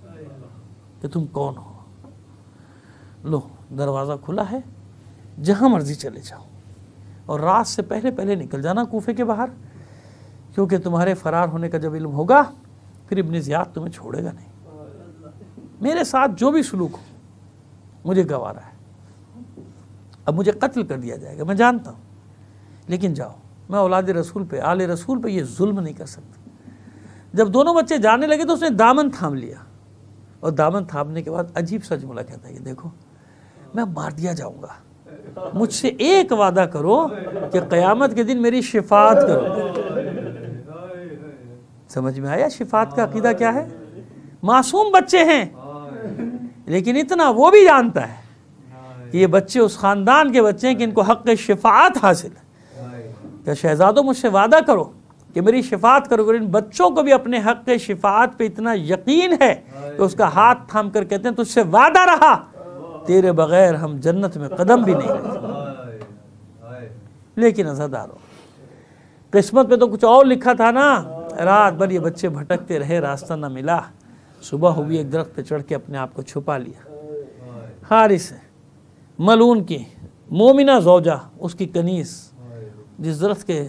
कि तुम कौन हो लो दरवाज़ा खुला है जहाँ मर्जी चले जाओ और रात से पहले पहले निकल जाना कूफे के बाहर क्योंकि तुम्हारे फरार होने का जब इल्म होगा फिर इबन ज़ियाद तुम्हें छोड़ेगा नहीं मेरे साथ जो भी सलूक हो मुझे गवारा है अब मुझे कत्ल कर दिया जाएगा मैं जानता हूँ लेकिन जाओ मैं औलाद रसूल पे आल रसूल पे ये जुल्म नहीं कर सकता जब दोनों बच्चे जाने लगे तो उसने दामन थाम लिया और दामन थामने के बाद अजीब सा जुमला कहता है कि देखो मैं मार दिया जाऊँगा मुझसे एक वादा करो कि क़यामत के दिन मेरी शिफात करो समझ में आया शिफात का अकीदा क्या है मासूम बच्चे हैं लेकिन इतना वो भी जानता है कि ये बच्चे उस ख़ानदान के बच्चे हैं कि इनको हक़ शिफात हासिल है क्या तो शहजादों मुझसे वादा करो कि मेरी शिफात करो इन बच्चों को भी अपने हक़ शिफात पे इतना यकीन है कि तो उसका हाथ थाम कर कहते हैं तुझसे वादा रहा तेरे बगैर हम जन्नत में कदम भी नहीं रखते लेकिन अजादारों किस्मत पे तो कुछ और लिखा था ना रात भर ये बच्चे भटकते रहे रास्ता ना मिला सुबह हुई एक दरख्त पे चढ़ के अपने आप को छुपा लिया हारिस मलून की मोमिना जोजा उसकी कनीस जिस दरख्त के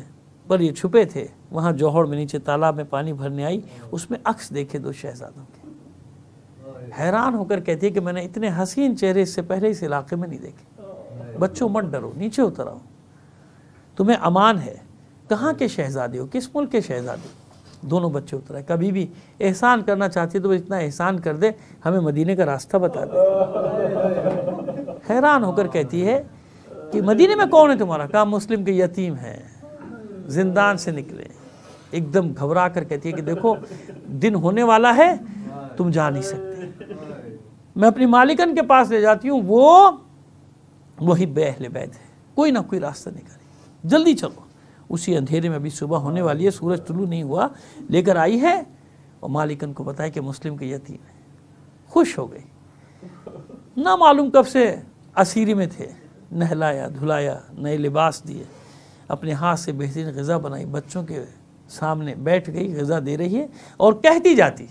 पर ये छुपे थे वहाँ जौहर में नीचे तालाब में पानी भरने आई उसमें अक्स देखे दो शहजादों के हैरान होकर कहती है कि मैंने इतने हसीन चेहरे इससे पहले इस इलाके में नहीं देखे बच्चों मत डरो नीचे उतर आओ तुम्हें अमान है कहाँ के शहजादे हो किस मुल्क के शहजादे हो दोनों बच्चे उतर आए कभी भी एहसान करना चाहती है तो वो इतना एहसान कर दे हमें मदीने का रास्ता बता दे हैरान होकर कहती है कि मदीने में कौन है तुम्हारा कहा मुस्लिम के यतीम हैं जिंदान से निकले एकदम घबरा कर कहती है कि देखो दिन होने वाला है तुम जा नहीं सकते मैं अपनी मालिकन के पास ले जाती हूँ वो वही बेहले बैद है कोई ना कोई रास्ता निकाले जल्दी चलो उसी अंधेरे में अभी सुबह होने वाली है सूरज तुलू नहीं हुआ लेकर आई है और मालिकन को बताया कि मुस्लिम के यतीम है खुश हो गई ना मालूम कब से असीरी में थे नहलाया धुलाया नए लिबास दिए अपने हाथ से बेहतरीन गज़ा बनाई बच्चों के सामने बैठ गई गज़ा दे रही है और कहती जाती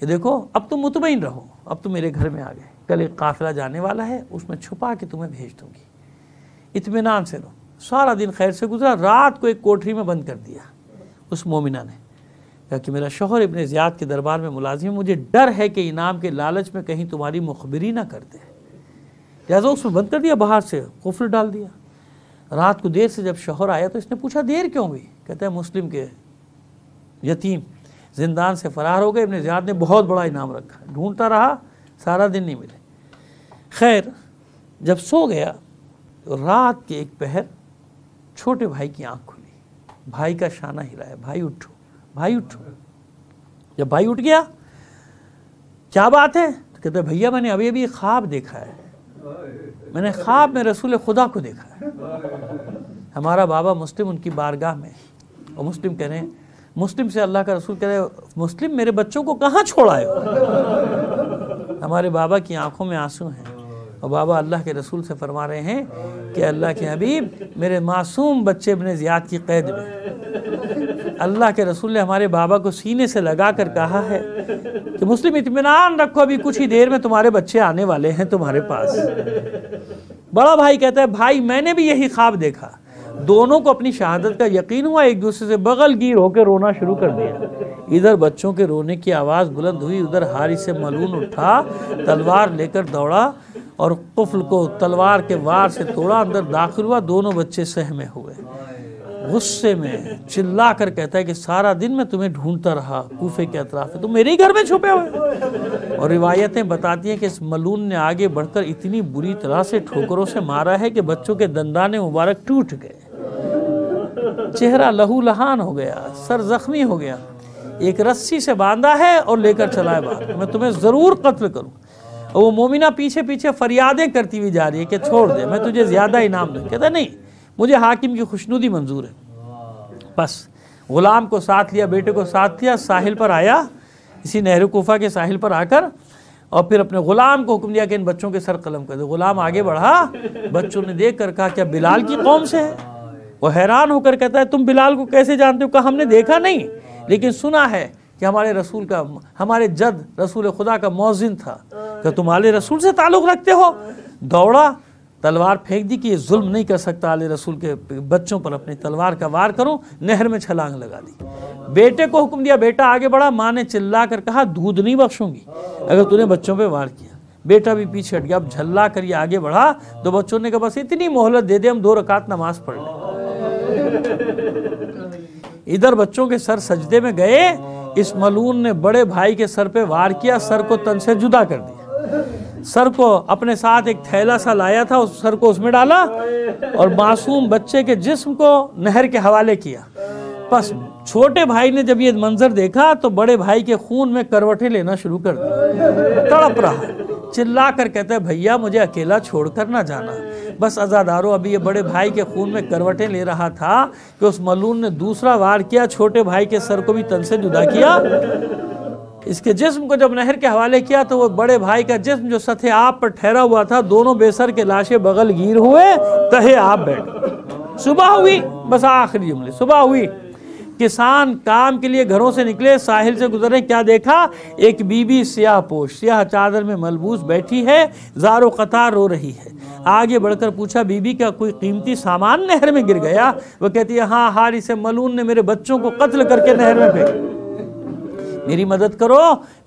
कि देखो अब तुम मुतमिन रहो अब तुम मेरे घर में आ गए कल एक काफिला जाने वाला है उसमें छुपा के तुम्हें भेज दूँगी इतमान से रहो सारा दिन खैर से गुजरा रात को एक कोठरी में बंद कर दिया उस मोमिना ने कहा कि मेरा शोहर इबन ज़ियाद के दरबार में मुलाजिम मुझे डर है कि इनाम के लालच में कहीं तुम्हारी मुखबरी ना कर दे लिहाजा उसमें बंद कर दिया बाहर से कुफल डाल दिया रात को देर से जब शोहर आया तो इसने पूछा देर क्यों हुई कहते हैं मुस्लिम के यतीम जिंदान से फरार हो गए इबन ज़ियाद ने बहुत बड़ा इनाम रखा ढूंढता रहा सारा दिन नहीं मिले खैर जब सो गया तो रात के एक पहर छोटे भाई की आंख खुली भाई का शाना हिलाया भाई उठो भाई उठो जब भाई उठ गया क्या बात है तो कहते भैया मैंने अभी अभी ख्वाब देखा है मैंने ख्वाब में रसूल खुदा को देखा है हमारा बाबा मुस्लिम उनकी बारगाह में और मुस्लिम कह रहे हैं मुस्लिम से अल्लाह का रसूल कह रहे मुस्लिम मेरे बच्चों को कहाँ छोड़ा है हमारे बाबा की आंखों में आंसू हैं और बाबा अल्लाह के रसूल से फरमा रहे हैं कि अल्लाह के हबीब मेरे मासूम बच्चे अपने ज़ियाद की कैद में अल्लाह के रसूल ने हमारे बाबा को सीने से लगा कर कहा है कि मुस्लिम इतमान रखो अभी कुछ ही देर में तुम्हारे बच्चे आने वाले हैं तुम्हारे पास बड़ा भाई कहता है भाई मैंने भी यही ख्वाब देखा दोनों को अपनी शहादत का यकीन हुआ एक दूसरे से बगल गिर होकर रोना शुरू कर दिया इधर बच्चों के रोने की आवाज़ बुलंद हुई उधर हारिस से मलून उठा तलवार लेकर दौड़ा और कुफल को तलवार के वार से तोड़ा अंदर दाखिल हुआ दोनों बच्चे सहमे हुए गुस्से में चिल्ला कर कहता है कि सारा दिन मैं तुम्हें ढूंढता रहा कूफे के अतराफ तुम तो मेरे ही घर में छुपे हुए और रिवायतें बताती हैं कि इस मलून ने आगे बढ़कर इतनी बुरी तरह से ठोकरों से मारा है कि बच्चों के दंदाने मुबारक टूट गए चेहरा लहू लहान हो गया सर जख्मी हो गया एक रस्सी से बांधा है और लेकर चलाए बाहर मैं तुम्हें ज़रूर कत्ल करूँ और वो मोमिना पीछे पीछे फरियादें करती हुई जा रही है कि छोड़ दे मैं तुझे ज़्यादा इनाम दूँ कहता नहीं मुझे हाकिम की खुशनुदी मंजूर है बस ग़ुलाम को साथ लिया बेटे को साथ लिया साहिल पर आया इसी नेहरू कोफा के साहिल पर आकर और फिर अपने ग़ुलाम को हुक्म दिया कि इन बच्चों के सर कलम कर दे ग़ुलाम आगे बढ़ा बच्चों ने देख कर कहा क्या बिलाल की कौम से है वो हैरान होकर कहता है तुम बिलाल को कैसे जानते हो कहा हमने देखा नहीं लेकिन सुना है कि हमारे रसूल का हमारे जद रसूल खुदा का मौजिन था कि तुम आले रसूल से ताल्लुक़ रखते हो दौड़ा तलवार फेंक दी कि ये जुल्म नहीं कर सकता आले रसूल के बच्चों पर अपनी तलवार का वार करो नहर में छलांग लगा दी बेटे को हुक्म दिया बेटा आगे बढ़ा माँ ने चिल्ला कर कहा दूध नहीं बख्शूंगी अगर तूने बच्चों पर वार किया बेटा भी पीछे हट गया अब झल्ला कर ये आगे बढ़ा तो बच्चों ने कहा बस इतनी मोहलत दे दे हम दो रकात नमाज पढ़ लें इधर बच्चों के सर सजदे में गए इस मलून ने बड़े भाई के सर पे वार किया सर को तन से जुदा कर दिया सर को अपने साथ एक थैला सा लाया था उस सर को उसमें डाला और मासूम बच्चे के जिस्म को नहर के हवाले किया बस छोटे भाई ने जब ये मंजर देखा तो बड़े भाई के खून में करवटे लेना शुरू कर दी तड़प रहा चिल्ला कर कहता है भैया मुझे अकेला छोड़कर ना जाना बस अजादारों अभी ये बड़े भाई के खून में करवटे ले रहा था कि उस मलून ने दूसरा वार किया छोटे भाई के सर को भी तन से जुदा किया इसके जिस्म को जब नहर के हवाले किया तो वो बड़े भाई का जिस्म जो सतह आप पर ठहरा हुआ था दोनों बेसर के लाशें बगल गिर हुए तहे आप बैठ सुबह हुई बस आखिरी जुमले सुबह हुई किसान काम के लिए घरों से निकले साहिल से गुजरे क्या देखा एक बीबी स्याह पोश स्याह चादर में मलबूस बैठी है जारो कतार रो रही है आगे बढ़कर पूछा बीबी का कोई कीमती सामान नहर में गिर गया वो कहती है हाँ हार इसे मलून ने मेरे बच्चों को कत्ल करके नहर में फेंक मेरी मदद करो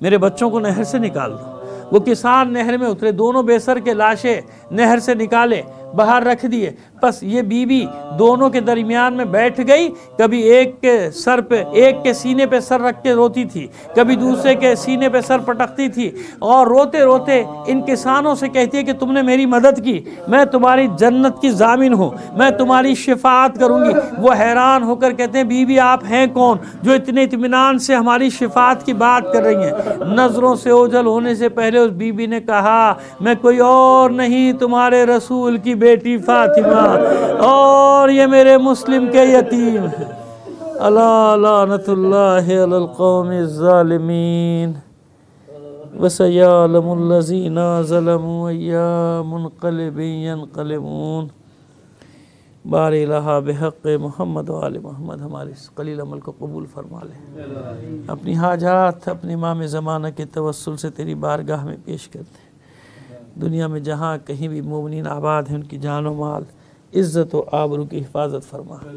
मेरे बच्चों को नहर से निकाल दो वो किसान नहर में उतरे दोनों बेसर के लाशें नहर से निकाले बाहर रख दिए बस ये बीवी दोनों के दरमियान में बैठ गई कभी एक के सर पे एक के सीने पे सर रख के रोती थी कभी दूसरे के सीने पे सर पटकती थी और रोते रोते इन किसानों से कहती है कि तुमने मेरी मदद की मैं तुम्हारी जन्नत की जामिन हूँ मैं तुम्हारी शिफात करूँगी वो हैरान होकर कहते हैं बीवी आप हैं कौन जो इतने इतमान से हमारी शिफात की बात कर रही हैं नज़रों से ओझल होने से पहले उस बीबी ने कहा मैं कोई और नहीं तुम्हारे रसूल की की बेटी फातिमा और ये मेरे मुस्लिम के यतीम हैं वसयालमजीना बार बेहक मोहम्मद वाल मोहम्मद हमारे इस कलील अमल को कबूल फरमा लें अपनी हाजात अपने माम ज़माना के तवसल से तेरी बारगाह में पेश करते हैं दुनिया में जहाँ कहीं भी ममिन आबाद हैं उनकी जान माल इज़्ज़त व आबरू की हिफाजत फरमा